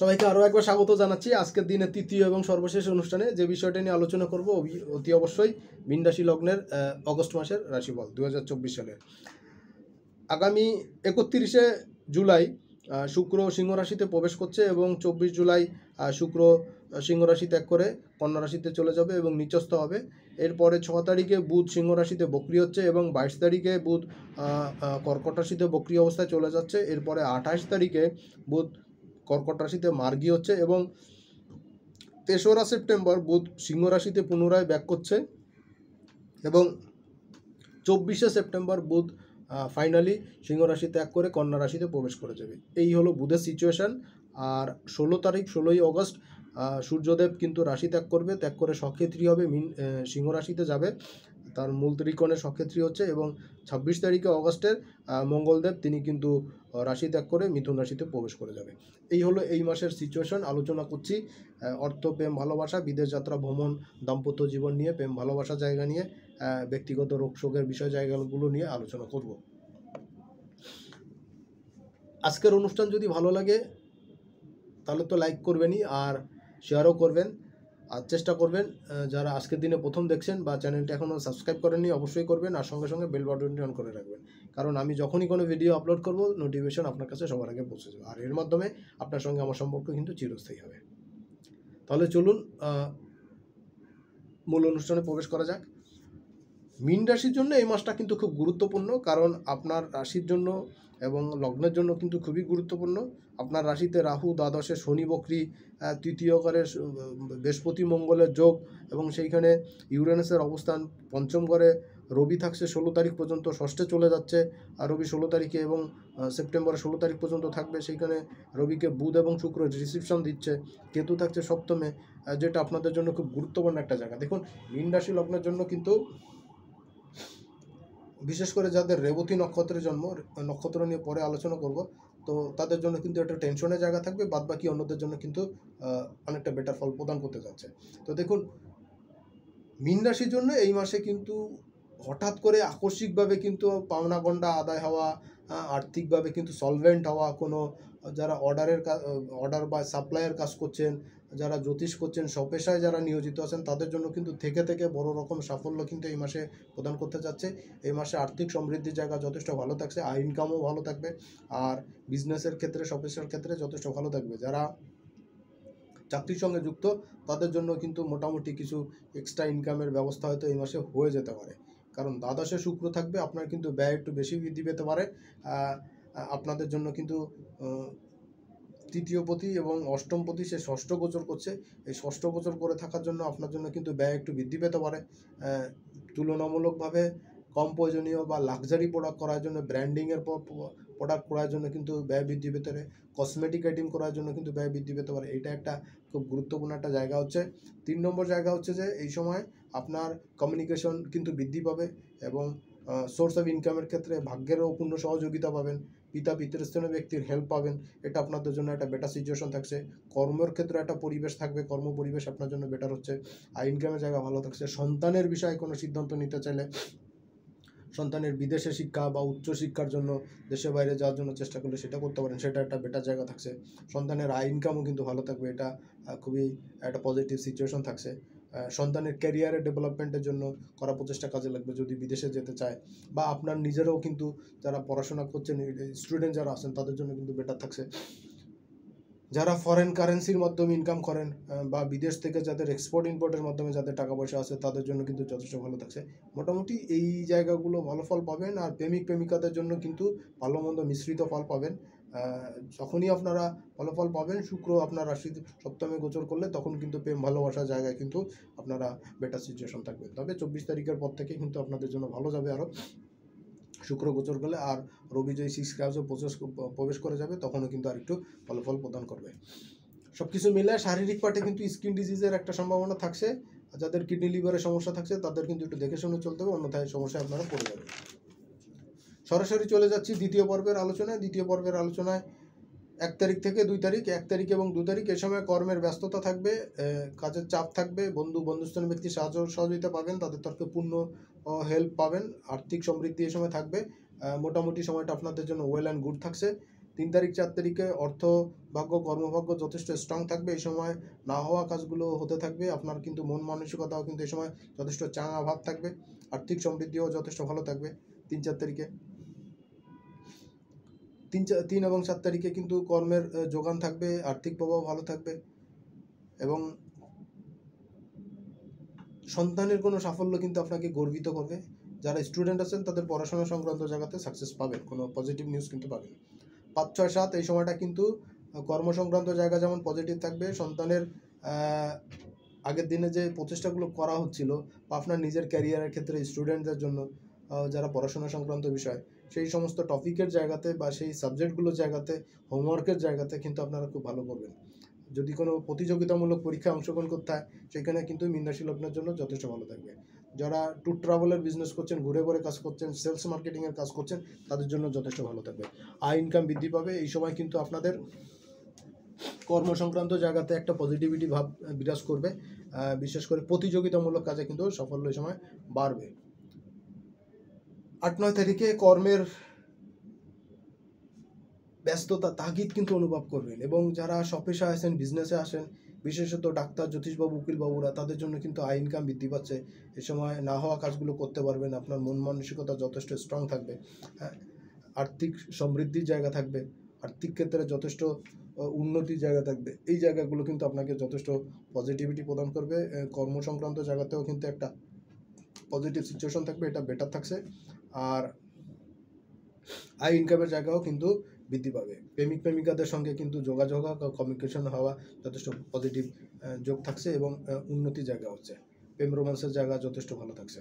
সবাইকে আরও একবার স্বাগত জানাচ্ছি আজকের দিনে তৃতীয় এবং সর্বশেষ অনুষ্ঠানে যে বিষয়টা নিয়ে আলোচনা করব অতি অবশ্যই বিন্দাসী লগ্নের অগস্ট মাসের রাশিফল দু হাজার সালের আগামী একত্রিশে জুলাই শুক্র সিংহ রাশিতে প্রবেশ করছে এবং চব্বিশ জুলাই শুক্র সিংহ রাশি ত্যাগ করে কন্যা রাশিতে চলে যাবে এবং নিচস্থ হবে এরপরে ছ তারিখে বুধ সিংহ রাশিতে বক্রি হচ্ছে এবং বাইশ তারিখে বুধ কর্কট রাশিতে বক্রি অবস্থায় চলে যাচ্ছে এরপরে আঠাশ তারিখে বুধ কর্কট রাশিতে মার্গী হচ্ছে এবং তেসরা সেপ্টেম্বর বুধ সিংহ রাশিতে পুনরায় ব্যাক করছে এবং চব্বিশে সেপ্টেম্বর বুধ ফাইনালি সিংহ রাশি ত্যাগ করে কন্যা রাশিতে প্রবেশ করে যাবে এই হলো বুধের সিচুয়েশান আর ষোলো তারিখ ষোলোই অগস্ট সূর্যদেব কিন্তু রাশি ত্যাগ করবে ত্যাগ করে সক্ষেত্রী হবে মিন সিংহ রাশিতে যাবে তার মূল ত্রিকোণে সক্ষেত্রী হচ্ছে এবং ছাব্বিশ তারিখে অগস্টের মঙ্গলদেব তিনি কিন্তু রাশি ত্যাগ করে মিথুন রাশিতে প্রবেশ করে যাবে এই হলো এই মাসের সিচুয়েশন আলোচনা করছি অর্থ প্রেম ভালোবাসা বিদেশ যাত্রা ভ্রমণ দাম্পত্য জীবন নিয়ে প্রেম ভালোবাসা জায়গা নিয়ে ব্যক্তিগত রোগশোকের বিষয় জায়গাগুলো নিয়ে আলোচনা করব আজকের অনুষ্ঠান যদি ভালো লাগে তাহলে তো লাইক করবেনই আর শেয়ারও করবেন আর চেষ্টা করবেন যারা আজকের দিনে প্রথম দেখছেন বা চ্যানেলটা এখনও সাবস্ক্রাইব করেননি অবশ্যই করবেন আর সঙ্গে সঙ্গে বেল বাটনটি অন করে রাখবেন কারণ আমি যখনই কোনো ভিডিও আপলোড করব নোটিফিকেশন আপনার কাছে সবার আগে পৌঁছে যাবে আর এর মাধ্যমে আপনার সঙ্গে আমার সম্পর্ক কিন্তু চিরস্থায়ী হবে তাহলে চলুন মূল অনুষ্ঠানে প্রবেশ করা যাক মিন রাশির জন্য এই মাসটা কিন্তু খুব গুরুত্বপূর্ণ কারণ আপনার রাশির জন্য এবং লগ্নের জন্য কিন্তু খুবই গুরুত্বপূর্ণ আপনার রাশিতে রাহু দ্বাদশে শনি বক্রি তৃতীয় ঘরে বৃহস্পতি মঙ্গলের যোগ এবং সেইখানে ইউরেনাসের অবস্থান পঞ্চম ঘরে রবি থাকছে ষোলো তারিখ পর্যন্ত ষষ্ঠে চলে যাচ্ছে আর রবি ষোলো তারিখে এবং সেপ্টেম্বর ষোলো তারিখ পর্যন্ত থাকবে সেইখানে রবিকে বুধ এবং শুক্র রিসিপশন দিচ্ছে কেতু থাকছে সপ্তমে যেটা আপনাদের জন্য খুব গুরুত্বপূর্ণ একটা জায়গা দেখুন মীন রাশি লগ্নের জন্য কিন্তু বিশেষ করে যাদের রেবতী নক্ষত্রের জন্ম নক্ষত্র নিয়ে পরে আলোচনা করব তো তাদের জন্য কিন্তু একটা টেনশনের জায়গা থাকবে বাদ বাকি অন্যদের জন্য কিন্তু অনেকটা বেটার ফল প্রদান করতে যাচ্ছে তো দেখুন মিন রাশির জন্য এই মাসে কিন্তু হঠাৎ করে আকস্মিকভাবে কিন্তু পাওনাগণ্ডা আদায় হওয়া আর্থিকভাবে কিন্তু সলভেন্ট হওয়া কোনো যারা অর্ডারের কাজ অর্ডার বা সাপ্লাইয়ের কাজ করছেন যারা জ্যোতিষ করছেন স্বপেশায় যারা নিয়োজিত আছেন তাদের জন্য কিন্তু থেকে থেকে বড় রকম সাফল্য কিন্তু এই মাসে প্রদান করতে যাচ্ছে এই মাসে আর্থিক সমৃদ্ধির জায়গা যথেষ্ট ভালো থাকছে আর ইনকামও ভালো থাকবে আর বিজনেসের ক্ষেত্রে স্বপেশার ক্ষেত্রে যথেষ্ট ভালো থাকবে যারা চাকরির সঙ্গে যুক্ত তাদের জন্য কিন্তু মোটামুটি কিছু এক্সট্রা ইনকামের ব্যবস্থা হয়তো এই মাসে হয়ে যেতে পারে কারণ দ্বাদশে শুক্র থাকবে আপনার কিন্তু ব্যয় একটু বেশি বৃদ্ধি পেতে পারে আপনাদের জন্য কিন্তু তৃতীয় তৃতীয়পতি এবং অষ্টম অষ্টমপতি সে ষষ্ঠ গোচর করছে এই ষষ্ঠ গোচর করে থাকার জন্য আপনার জন্য কিন্তু ব্যয় একটু বৃদ্ধি পেতে পারে তুলনামূলকভাবে কম প্রয়োজনীয় বা লাক্সারি প্রোডাক্ট করার জন্য ব্র্যান্ডিংয়ের প্রোডাক্ট করার জন্য কিন্তু ব্যয় বৃদ্ধি পেতে পারে কসমেটিক আইটেম করার জন্য কিন্তু ব্যয় বৃদ্ধি পেতে পারে এটা একটা খুব গুরুত্বপূর্ণ একটা জায়গা হচ্ছে তিন নম্বর জায়গা হচ্ছে যে এই সময় আপনার কমিউনিকেশন কিন্তু বৃদ্ধি পাবে এবং সোর্স অফ ইনকামের ক্ষেত্রে ভাগ্যেরও পূর্ণ সহযোগিতা পাবেন পিতা পিতৃস্থানীয় ব্যক্তির হেল্প পাবেন এটা আপনাদের জন্য একটা বেটার সিচুয়েশন থাকছে কর্মের ক্ষেত্রে একটা পরিবেশ থাকবে কর্ম পরিবেশ আপনার জন্য বেটার হচ্ছে আর ইনকামের জায়গা ভালো থাকছে সন্তানের বিষয়ে কোনো সিদ্ধান্ত নিতে চাইলে সন্তানের বিদেশে শিক্ষা বা উচ্চশিক্ষার জন্য দেশের বাইরে যাওয়ার জন্য চেষ্টা করলে সেটা করতে পারেন সেটা একটা বেটার জায়গা থাকছে সন্তানের আয় ইনকামও কিন্তু ভালো থাকবে এটা খুবই একটা পজিটিভ সিচুয়েশন থাকছে সন্তানের ক্যারিয়ারের ডেভেলপমেন্টের জন্য করা প্রচেষ্টা কাজে লাগবে যদি বিদেশে যেতে চায় বা আপনার নিজেরাও কিন্তু যারা পড়াশোনা করছেন স্টুডেন্ট যারা আছেন তাদের জন্য কিন্তু বেটার থাকছে যারা ফরেন কারেন্সির মাধ্যমে ইনকাম করেন বা বিদেশ থেকে যাদের এক্সপোর্ট ইম্পোর্টের মাধ্যমে যাদের টাকা পয়সা আছে তাদের জন্য কিন্তু যথেষ্ট ভালো থাকছে মোটামুটি এই জায়গাগুলো ভালো ফল পাবেন আর প্রেমিক প্রেমিকাদের জন্য কিন্তু ভালো মন্দ মিশ্রিত ফল পাবেন যখনই আপনারা ফলাফল পাবেন শুক্র আপনার রাশি সপ্তমে গোচর করলে তখন কিন্তু প্রেম ভালোবাসার জায়গায় কিন্তু আপনারা বেটার সিচুয়েশন থাকবেন তবে চব্বিশ তারিখের পর থেকে কিন্তু আপনাদের জন্য ভালো যাবে আরও শুক্র গোচর করলে আর রবি যদি সিক্স হাউসে প্রবেশ প্রবেশ করে যাবে তখনও কিন্তু আর একটু ফলাফল প্রদান করবে সব কিছু মিলে শারীরিক পার্টে কিন্তু স্কিন ডিজিজের একটা সম্ভাবনা থাকছে যাদের কিডনি লিভারের সমস্যা থাকছে তাদের কিন্তু একটু দেখে শুনে চলতে হবে অন্যথায় সমস্যায় আপনারা পড়ে যাবে সরাসরি চলে যাচ্ছি দ্বিতীয় পর্বের আলোচনায় দ্বিতীয় পর্বের আলোচনায় এক তারিখ থেকে দুই তারিখ এক তারিখ এবং দু তারিখ এ সময় কর্মের ব্যস্ততা থাকবে কাজের চাপ থাকবে বন্ধু বন্ধুস্থান ব্যক্তি সাহায্য সহযোগিতা পাবেন তাদের তরফে পূর্ণ হেল্প পাবেন আর্থিক সমৃদ্ধি এ সময় থাকবে মোটামুটি সময়টা আপনাদের জন্য ওয়েল অ্যান্ড গুড থাকছে তিন তারিখ চার তারিখে অর্থ ভাগ্য কর্মভাগ্য যথেষ্ট স্ট্রং থাকবে এই সময় না হওয়া কাজগুলো হতে থাকবে আপনার কিন্তু মন মানসিকতাও কিন্তু এই সময় যথেষ্ট চাঙা ভাব থাকবে আর্থিক সমৃদ্ধিও যথেষ্ট ভালো থাকবে তিন চার তারিখে তিন তিন এবং সাত তারিখে কিন্তু কর্মের যোগান থাকবে আর্থিক প্রভাব ভালো থাকবে এবং সন্তানের কোনো সাফল্য কিন্তু আপনাকে গর্বিত করবে যারা স্টুডেন্ট আছেন তাদের পড়াশোনা সংক্রান্ত জায়গাতে সাকসেস পাবেন কোনো পজিটিভ নিউজ কিন্তু পাবেন পাঁচ ছয় সাত এই সময়টা কিন্তু কর্ম সংক্রান্ত জায়গা যেমন পজিটিভ থাকবে সন্তানের আগের দিনে যে প্রচেষ্টাগুলো করা হচ্ছিল বা আপনার নিজের ক্যারিয়ারের ক্ষেত্রে স্টুডেন্টদের জন্য যারা পড়াশোনা সংক্রান্ত বিষয় সেই সমস্ত টপিকের জায়গাতে বা সেই সাবজেক্টগুলোর জায়গাতে হোমওয়ার্কের জায়গাতে কিন্তু আপনারা খুব ভালো করবেন যদি কোনো প্রতিযোগিতামূলক পরীক্ষায় অংশগ্রহণ করতে হয় সেখানে কিন্তু মিনাশীল আপনার জন্য যথেষ্ট ভালো থাকবে যারা ট্যুর ট্রাভেলের বিজনেস করছেন ঘুরে ঘুরে কাজ করছেন সেলস মার্কেটিংয়ের কাজ করছেন তাদের জন্য যথেষ্ট ভালো থাকবে আয় ইনকাম বৃদ্ধি পাবে এই সময় কিন্তু আপনাদের কর্ম সংক্রান্ত জায়গাতে একটা পজিটিভিটি ভাব বিরাজ করবে বিশেষ করে প্রতিযোগিতামূলক কাজে কিন্তু সাফল্য এই সময় বাড়বে আট নয় তারিখে কর্মের ব্যস্ততা তাগিদ কিন্তু অনুভব করবেন এবং যারা শপেশে আসেন বিজনেসে আসেন বিশেষত ডাক্তার জ্যোতিষবাবু উকিলবাবুরা তাদের জন্য কিন্তু আই ইনকাম বৃদ্ধি পাচ্ছে এ সময় না হওয়া কাজগুলো করতে পারবেন আপনার মন মানসিকতা যথেষ্ট স্ট্রং থাকবে হ্যাঁ, আর্থিক সমৃদ্ধির জায়গা থাকবে আর্থিক ক্ষেত্রে যথেষ্ট উন্নতির জায়গা থাকবে এই জায়গাগুলো কিন্তু আপনাকে যথেষ্ট পজিটিভিটি প্রদান করবে কর্ম সংক্রান্ত জায়গাতেও কিন্তু একটা পজিটিভ সিচুয়েশন থাকবে এটা বেটার থাকছে আর আয় ইনকামের জায়গাও কিন্তু বৃদ্ধি পাবে প্রেমিক প্রেমিকাদের সঙ্গে কিন্তু যোগাযোগ কমিউনিকেশন হওয়া যথেষ্ট পজিটিভ যোগ থাকছে এবং উন্নতি জায়গা হচ্ছে প্রেম রোমান্সের জায়গা যথেষ্ট ভালো থাকছে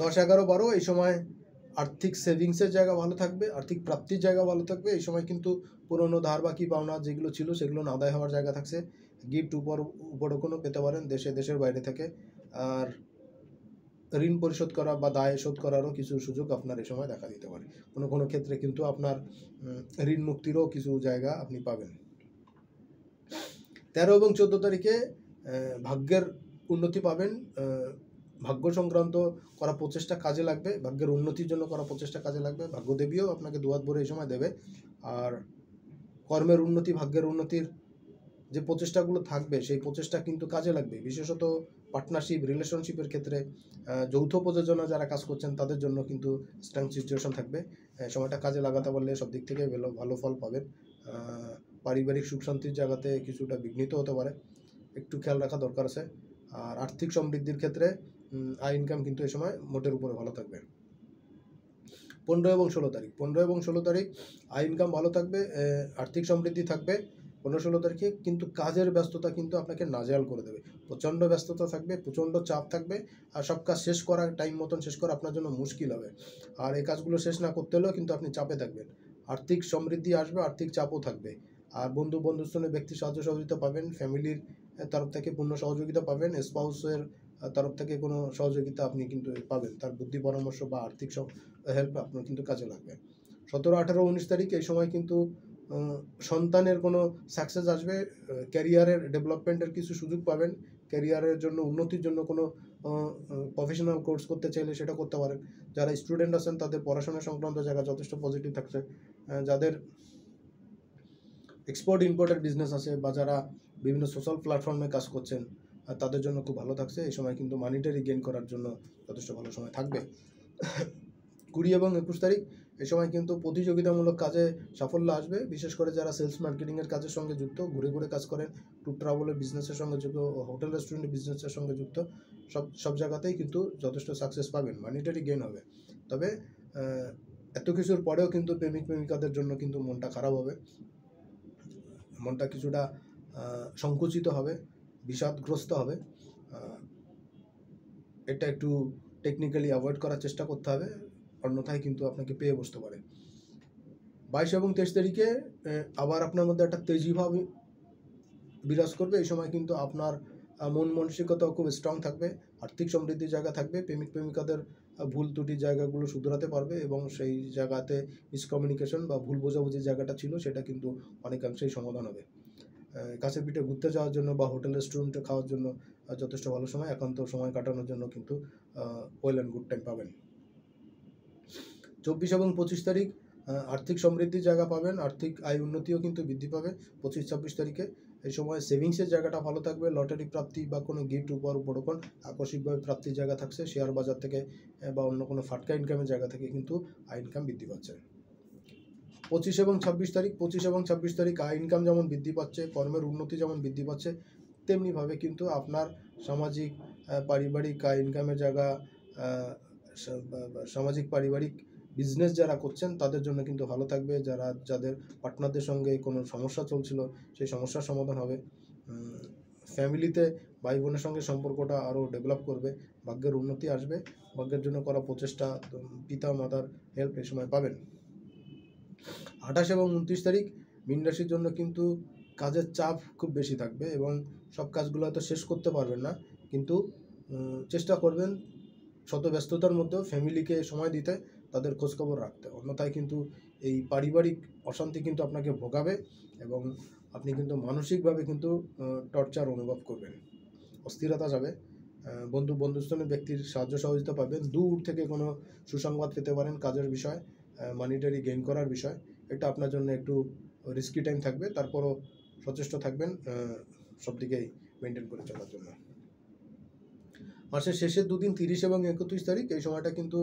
দশ এগারো বারো এই সময় আর্থিক সেভিংসের জায়গা ভালো থাকবে আর্থিক প্রাপ্তির জায়গা ভালো থাকবে এই সময় কিন্তু পুরনো ধার বা কি পাওনা যেগুলো ছিল সেগুলো আদায় হওয়ার জায়গা থাকছে গিফট উপর উপরকনও পেতে পারেন দেশে দেশের বাইরে থেকে আর ঋণ পরিশোধ করা বা দায় শোধ করারও কিছু সুযোগ আপনার এ সময় দেখা দিতে পারে কোনো কোনো ক্ষেত্রে কিন্তু আপনার ঋণ মুক্তিরও কিছু জায়গা আপনি পাবেন তেরো এবং চোদ্দো তারিখে ভাগ্যের উন্নতি পাবেন ভাগ্য সংক্রান্ত করা প্রচেষ্টা কাজে লাগবে ভাগ্যের উন্নতির জন্য করা প্রচেষ্টা কাজে লাগবে ভাগ্যদেবীও আপনাকে দুহাত ভরে এই সময় দেবে আর কর্মের উন্নতি ভাগ্যের উন্নতির যে প্রচেষ্টাগুলো থাকবে সেই প্রচেষ্টা কিন্তু কাজে লাগবে বিশেষত পার্টনারশিপ রিলেশনশিপের ক্ষেত্রে যৌথ প্রযোজনা যারা কাজ করছেন তাদের জন্য কিন্তু স্ট্রং সিচুয়েশন থাকবে সময়টা কাজে লাগাতে পারলে সব দিক থেকে ভালো ভালো ফল পাবেন পারিবারিক সুখ শান্তির জায়গাতে কিছুটা বিঘ্নিত হতে পারে একটু খেয়াল রাখা দরকার আছে আর আর্থিক সমৃদ্ধির ক্ষেত্রে আয় ইনকাম কিন্তু এ সময় মোটের উপরে ভালো থাকবে পনেরো এবং ষোলো তারিখ পনেরো এবং ষোলো তারিখ আয় ইনকাম ভালো থাকবে আর্থিক সমৃদ্ধি থাকবে পনেরো ষোলো তারিখে কিন্তু কাজের ব্যস্ততা কিন্তু আপনাকে নাজেয়াল করে দেবে প্রচণ্ড ব্যস্ততা থাকবে প্রচণ্ড চাপ থাকবে আর সব কাজ শেষ করা টাইম মতন শেষ করা আপনার জন্য মুশকিল হবে আর এই কাজগুলো শেষ না করতে হলেও কিন্তু আপনি চাপে থাকবেন আর্থিক সমৃদ্ধি আসবে আর্থিক চাপও থাকবে আর বন্ধু বন্ধুর সঙ্গে ব্যক্তি সাহায্য সহযোগিতা পাবেন ফ্যামিলির তরফ থেকে পূর্ণ সহযোগিতা পাবেন স্পাউসের তরফ থেকে কোনো সহযোগিতা আপনি কিন্তু পাবেন তার বুদ্ধি পরামর্শ বা আর্থিক হেল্প আপনার কিন্তু কাজে লাগবে সতেরো আঠারো উনিশ তারিখ এই সময় কিন্তু সন্তানের কোনো সাকসেস আসবে ক্যারিয়ারের ডেভেলপমেন্টের কিছু সুযোগ পাবেন ক্যারিয়ারের জন্য উন্নতির জন্য কোনো প্রফেশনাল কোর্স করতে চাইলে সেটা করতে পারেন যারা স্টুডেন্ট আছেন তাদের পড়াশোনা সংক্রান্ত জায়গা যথেষ্ট পজিটিভ থাকছে যাদের এক্সপোর্ট ইম্পোর্টের বিজনেস আছে বা যারা বিভিন্ন সোশ্যাল প্ল্যাটফর্মে কাজ করছেন তাদের জন্য খুব ভালো থাকছে এই সময় কিন্তু মানিটারি গেইন করার জন্য যথেষ্ট ভালো সময় থাকবে কুড়ি এবং একুশ তারিখ এ সময় কিন্তু প্রতিযোগিতামূলক কাজে সাফল্য আসবে বিশেষ করে যারা সেলস মার্কেটিংয়ের কাজের সঙ্গে যুক্ত ঘুরে ঘুরে কাজ করেন ট্যুর ট্রাভেলের বিজনেসের সঙ্গে যুক্ত হোটেল রেস্টুরেন্টের বিজনেসের সঙ্গে যুক্ত সব সব জায়গাতেই কিন্তু যথেষ্ট সাকসেস পাবেন মানিটারি গেইন হবে তবে এত কিছুর পরেও কিন্তু প্রেমিক প্রেমিকাদের জন্য কিন্তু মনটা খারাপ হবে মনটা কিছুটা সংকুচিত হবে বিষাদগ্রস্ত হবে এটা একটু টেকনিক্যালি অ্যাভয়েড করার চেষ্টা করতে হবে অন্যথায় কিন্তু আপনাকে পেয়ে বসতে পারে বাইশ এবং তেইশ তারিখে আবার আপনার মধ্যে একটা তেজিভাব বিরাজ করবে এই সময় কিন্তু আপনার মন মানসিকতা খুব স্ট্রং থাকবে আর্থিক সমৃদ্ধির জায়গা থাকবে প্রেমিক প্রেমিকাদের ভুল ত্রুটির জায়গাগুলো শুধরাতে পারবে এবং সেই জায়গাতে মিসকমিউনিকেশন বা ভুল বোঝাবুঝি জায়গাটা ছিল সেটা কিন্তু অনেকাংশেই সমাধান হবে কাছে পিঠে ঘুরতে যাওয়ার জন্য বা হোটেল রেস্টুরেন্টে খাওয়ার জন্য যথেষ্ট ভালো সময় একান্ত সময় কাটানোর জন্য কিন্তু ওয়েল অ্যান্ড গুড টাইম পাবেন চব্বিশ এবং পঁচিশ তারিখ আর্থিক সমৃদ্ধির জায়গা পাবেন আর্থিক আয় উন্নতিও কিন্তু বৃদ্ধি পাবে পঁচিশ ছাব্বিশ তারিখে এই সময় সেভিংসের জায়গাটা ভালো থাকবে লটারি প্রাপ্তি বা কোনো গিফট উপহার উপরকন আকস্মিকভাবে প্রাপ্তির জায়গা থাকছে শেয়ার বাজার থেকে বা অন্য কোনো ফাটকা ইনকামের জায়গা থেকে কিন্তু আয় ইনকাম বৃদ্ধি পাচ্ছে পঁচিশ এবং ছাব্বিশ তারিখ পঁচিশ এবং ছাব্বিশ তারিখ আয় ইনকাম যেমন বৃদ্ধি পাচ্ছে কর্মের উন্নতি যেমন বৃদ্ধি পাচ্ছে তেমনিভাবে কিন্তু আপনার সামাজিক পারিবারিক আয় ইনকামের জায়গা সামাজিক পারিবারিক বিজনেস যারা করছেন তাদের জন্য কিন্তু ভালো থাকবে যারা যাদের পার্টনারদের সঙ্গে কোনো সমস্যা চলছিল সেই সমস্যার সমাধান হবে ফ্যামিলিতে ভাই বোনের সঙ্গে সম্পর্কটা আরও ডেভেলপ করবে ভাগ্যের উন্নতি আসবে ভাগ্যের জন্য করা প্রচেষ্টা পিতা মাতার হেল্প এই সময় পাবেন আঠাশ এবং উনত্রিশ তারিখ মিনরাশির জন্য কিন্তু কাজের চাপ খুব বেশি থাকবে এবং সব কাজগুলো হয়তো শেষ করতে পারবেন না কিন্তু চেষ্টা করবেন শত ব্যস্ততার মধ্যেও ফ্যামিলিকে সময় দিতে তাদের খোঁজখবর রাখতে অন্যথায় কিন্তু এই পারিবারিক অশান্তি কিন্তু আপনাকে ভোগাবে এবং আপনি কিন্তু মানসিকভাবে কিন্তু টর্চার অনুভব করবেন অস্থিরতা যাবে বন্ধু বন্ধুস্থানীয় ব্যক্তির সাহায্য সহযোগিতা পাবেন দূর থেকে কোনো সুসংবাদ পেতে পারেন কাজের বিষয় মানিটারি গেইন করার বিষয় এটা আপনার জন্য একটু রিস্কি টাইম থাকবে তারপরও সচেষ্ট থাকবেন সব দিকেই মেনটেন করে চলার জন্য মাসের শেষের দুদিন তিরিশ এবং একত্রিশ তারিখ এই সময়টা কিন্তু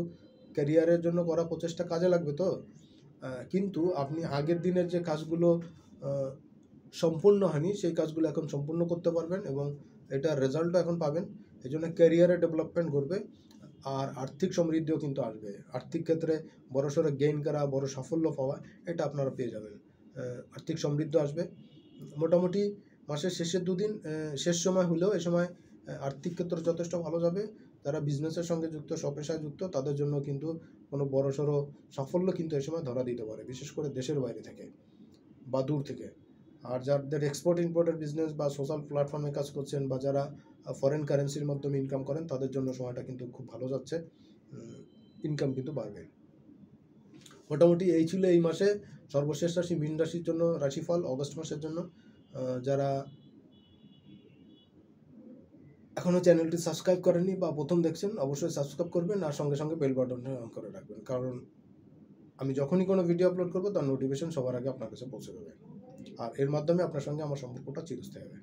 ক্যারিয়ারের জন্য করা প্রচেষ্টা কাজে লাগবে তো কিন্তু আপনি আগের দিনের যে কাজগুলো সম্পূর্ণ হয়নি সেই কাজগুলো এখন সম্পূর্ণ করতে পারবেন এবং এটার রেজাল্টও এখন পাবেন এই জন্য ক্যারিয়ারে ডেভেলপমেন্ট করবে আর আর্থিক সমৃদ্ধিও কিন্তু আসবে আর্থিক ক্ষেত্রে সড়ো গেইন করা বড় সাফল্য পাওয়া এটা আপনারা পেয়ে যাবেন আর্থিক সমৃদ্ধ আসবে মোটামুটি মাসের শেষের দুদিন শেষ সময় হলেও এ সময় আর্থিক ক্ষেত্র যথেষ্ট ভালো যাবে যারা বিজনেসের সঙ্গে যুক্ত সপেশায় যুক্ত তাদের জন্য কিন্তু কোনো বড়সড় সাফল্য কিন্তু এই সময় ধরা দিতে পারে বিশেষ করে দেশের বাইরে থেকে বা দূর থেকে আর যাদের এক্সপোর্ট ইম্পোর্টের বিজনেস বা সোশ্যাল প্ল্যাটফর্মে কাজ করছেন বা যারা ফরেন কারেন্সির মাধ্যমে ইনকাম করেন তাদের জন্য সময়টা কিন্তু খুব ভালো যাচ্ছে ইনকাম কিন্তু বাড়বে মোটামুটি এই ছিল এই মাসে সর্বশেষ রাশি মীন রাশির জন্য রাশিফল অগস্ট মাসের জন্য যারা এখনও চ্যানেলটি সাবস্ক্রাইব করেনি বা প্রথম দেখছেন অবশ্যই সাবস্ক্রাইব করবেন আর সঙ্গে সঙ্গে বেল বাটনটা অন করে রাখবেন কারণ আমি যখনই কোনো ভিডিও আপলোড করবো তার নোটিফিকেশন সবার আগে আপনার কাছে পৌঁছে যাবে আর এর মাধ্যমে আপনার সঙ্গে আমার সম্পর্কটা চিরস্থায়ী হবে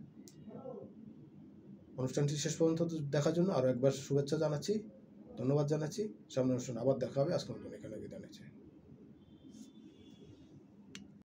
অনুষ্ঠানটি শেষ পর্যন্ত দেখার জন্য আরও একবার শুভেচ্ছা জানাচ্ছি ধন্যবাদ জানাচ্ছি সামনে অনুষ্ঠান আবার দেখা হবে আজকে নতুন এখানে বিদায় নিচ্ছি